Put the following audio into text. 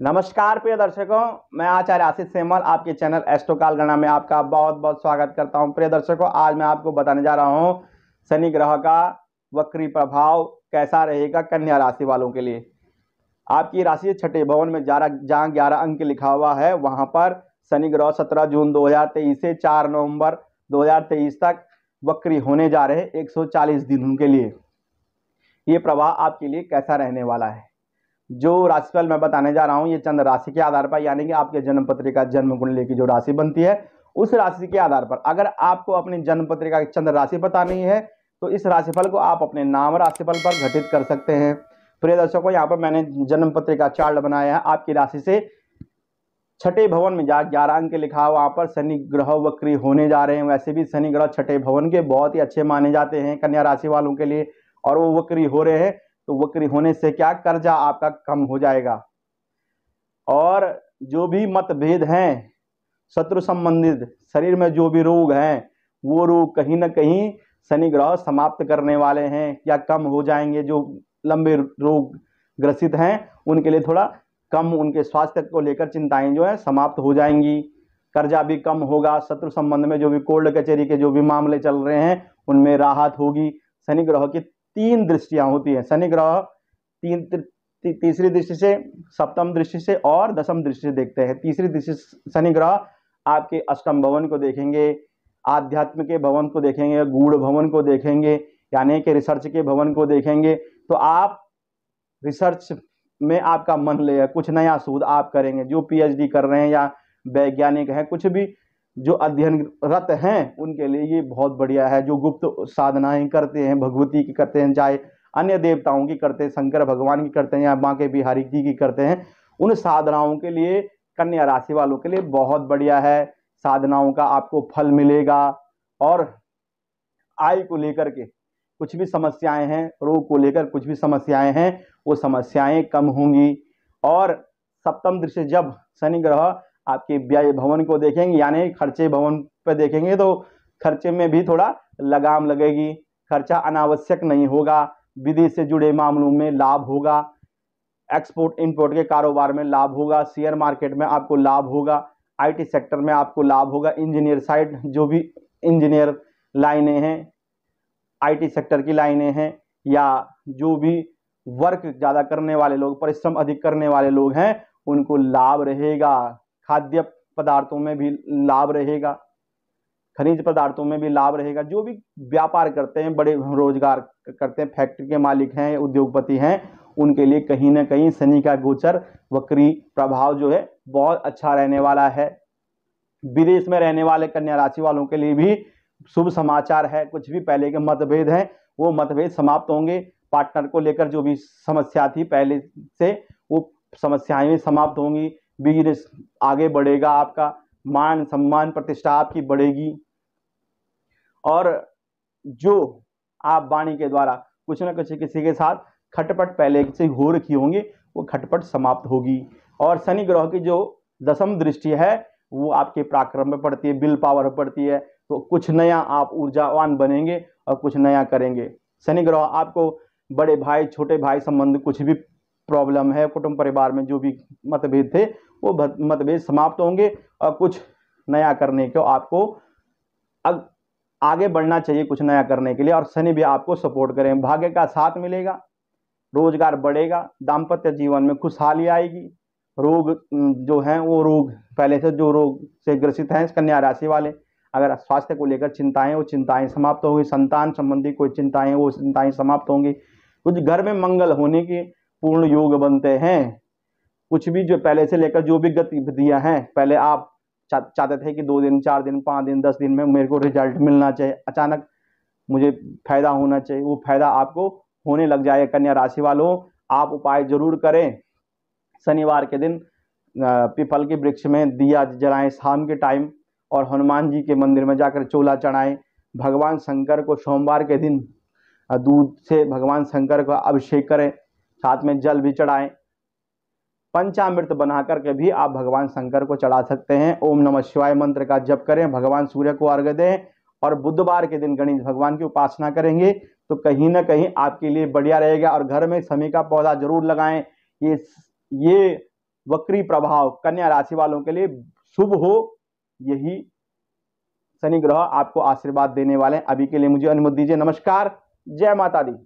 नमस्कार प्रिय दर्शकों मैं आचार्य आशीष सेमल आपके चैनल एस्ट्रोकाल गणना में आपका बहुत बहुत स्वागत करता हूं प्रिय दर्शकों आज मैं आपको बताने जा रहा हूं शनि ग्रह का वक्री प्रभाव कैसा रहेगा कन्या राशि वालों के लिए आपकी राशि छठे भवन में ग्यारह जहाँ ग्यारह अंक लिखा हुआ है वहाँ पर शनि ग्रह सत्रह जून दो से चार नवंबर दो तक वक्री होने जा रहे एक दिन उनके लिए ये प्रभाव आपके लिए कैसा रहने वाला है जो राशिफल मैं बताने जा रहा हूँ ये चंद्र राशि के आधार पर यानी कि आपके जन्म पत्रिका जन्म कुंडली की जो राशि बनती है उस राशि के आधार पर अगर आपको अपनी जन्म पत्रिका की चंद्र राशि पता नहीं है तो इस राशिफल को आप अपने नाम राशिफल पर घटित कर सकते हैं प्रिय दर्शकों यहाँ पर मैंने जन्म पत्रिका चार्ट बनाया है आपकी राशि से छठे भवन में जा ग्यारह अंक लिखा है वहाँ पर शनि ग्रह वक्री होने जा रहे हैं वैसे भी शनि ग्रह छठे भवन के बहुत ही अच्छे माने जाते हैं कन्या राशि वालों के लिए और वो वक्री हो रहे हैं तो वक्री होने से क्या कर्जा आपका कम हो जाएगा और जो भी मतभेद हैं शत्रु संबंधित शरीर में जो भी रोग हैं वो रोग कहीं ना कहीं शनि ग्रह समाप्त करने वाले हैं या कम हो जाएंगे जो लंबे रोग ग्रसित हैं उनके लिए थोड़ा कम उनके स्वास्थ्य को लेकर चिंताएं जो है समाप्त हो जाएंगी कर्जा भी कम होगा शत्रु संबंध में जो भी कोल्ड कचहरी के जो भी मामले चल रहे हैं उनमें राहत होगी शनि ग्रह की तीन दृष्टियां होती है शनि ग्रह तीन ती, तीसरी दृष्टि से सप्तम दृष्टि से और दसम दृष्टि से देखते हैं तीसरी दृष्टि शनि ग्रह आपके अष्टम भवन को देखेंगे आध्यात्म के भवन को देखेंगे गूढ़ भवन को देखेंगे यानी कि रिसर्च के भवन को देखेंगे तो आप रिसर्च में आपका मन ले कुछ नया शोध आप करेंगे जो पीएचडी कर रहे हैं या वैज्ञानिक हैं कुछ भी जो अध्ययनरत हैं उनके लिए ये बहुत बढ़िया है जो गुप्त साधनाएं करते हैं भगवती की करते हैं चाहे अन्य देवताओं की करते हैं शंकर भगवान की करते हैं या माँ के बिहारी जी की करते हैं उन साधनाओं के लिए कन्या राशि वालों के लिए बहुत बढ़िया है साधनाओं का आपको फल मिलेगा और आय को लेकर के कुछ भी समस्याएं हैं रोग को लेकर कुछ भी समस्याएं हैं वो समस्याएं कम होंगी और सप्तम दृश्य जब शनि ग्रह आपके व्यय भवन को देखेंगे यानी खर्चे भवन पर देखेंगे तो खर्चे में भी थोड़ा लगाम लगेगी खर्चा अनावश्यक नहीं होगा विदेश से जुड़े मामलों में लाभ होगा एक्सपोर्ट इंपोर्ट के कारोबार में लाभ होगा शेयर मार्केट में आपको लाभ होगा आईटी सेक्टर में आपको लाभ होगा इंजीनियर साइड जो भी इंजीनियर लाइनें हैं आईटी सेक्टर की लाइनें हैं या जो भी वर्क ज़्यादा करने वाले लोग परिश्रम अधिक करने वाले लोग हैं उनको लाभ रहेगा खाद्य पदार्थों में भी लाभ रहेगा खनिज पदार्थों में भी लाभ रहेगा जो भी व्यापार करते हैं बड़े रोजगार करते हैं फैक्ट्री के मालिक हैं उद्योगपति हैं उनके लिए कहीं ना कहीं शनि का गोचर वक्री प्रभाव जो है बहुत अच्छा रहने वाला है विदेश में रहने वाले कन्या राशि वालों के लिए भी शुभ समाचार है कुछ भी पहले के मतभेद हैं वो मतभेद समाप्त होंगे पार्टनर को लेकर जो भी समस्या थी पहले से वो समस्याएं समाप्त होंगी बिजनेस आगे बढ़ेगा आपका मान सम्मान प्रतिष्ठा आपकी बढ़ेगी और जो आप वाणी के द्वारा कुछ ना कुछ किसी के साथ खटपट पहले से हो रखी होंगी वो खटपट समाप्त होगी और शनि ग्रह की जो दसम दृष्टि है वो आपके पराक्रम में पड़ती है बिल पावर में पड़ती है तो कुछ नया आप ऊर्जावान बनेंगे और कुछ नया करेंगे शनि ग्रह आपको बड़े भाई छोटे भाई संबंध कुछ भी प्रॉब्लम है कुटुंब परिवार में जो भी मतभेद थे वो मतभेद समाप्त होंगे और कुछ नया करने को आपको अब आगे बढ़ना चाहिए कुछ नया करने के लिए और शनि भी आपको सपोर्ट करें भाग्य का साथ मिलेगा रोजगार बढ़ेगा दाम्पत्य जीवन में खुशहाली आएगी रोग जो हैं वो रोग पहले से जो रोग से ग्रसित हैं कन्या राशि वाले अगर स्वास्थ्य को लेकर चिंताएं वो चिंताएं समाप्त होंगी संतान संबंधी कोई चिंताएं वो चिंताएं समाप्त होंगी कुछ घर में मंगल होने के पूर्ण योग बनते हैं कुछ भी जो पहले से लेकर जो भी गतिविधियां हैं पहले आप चाहते थे कि दो दिन चार दिन पाँच दिन दस दिन में मेरे को रिजल्ट मिलना चाहिए अचानक मुझे फायदा होना चाहिए वो फायदा आपको होने लग जाए कन्या राशि वालों आप उपाय जरूर करें शनिवार के दिन पीपल के वृक्ष में दिया जलाएं शाम के टाइम और हनुमान जी के मंदिर में जाकर चोला चढ़ाएं भगवान शंकर को सोमवार के दिन दूध से भगवान शंकर का अभिषेक करें साथ में जल भी चढ़ाएं पंचामृत बना करके भी आप भगवान शंकर को चढ़ा सकते हैं ओम नमः शिवाय मंत्र का जप करें भगवान सूर्य को अर्घ दें और बुधवार के दिन गणेश भगवान की उपासना करेंगे तो कहीं ना कहीं आपके लिए बढ़िया रहेगा और घर में समी का पौधा जरूर लगाएं ये ये वक्री प्रभाव कन्या राशि वालों के लिए शुभ हो यही शनि ग्रह आपको आशीर्वाद देने वाले हैं अभी के लिए मुझे अनुमति दीजिए नमस्कार जय माता दी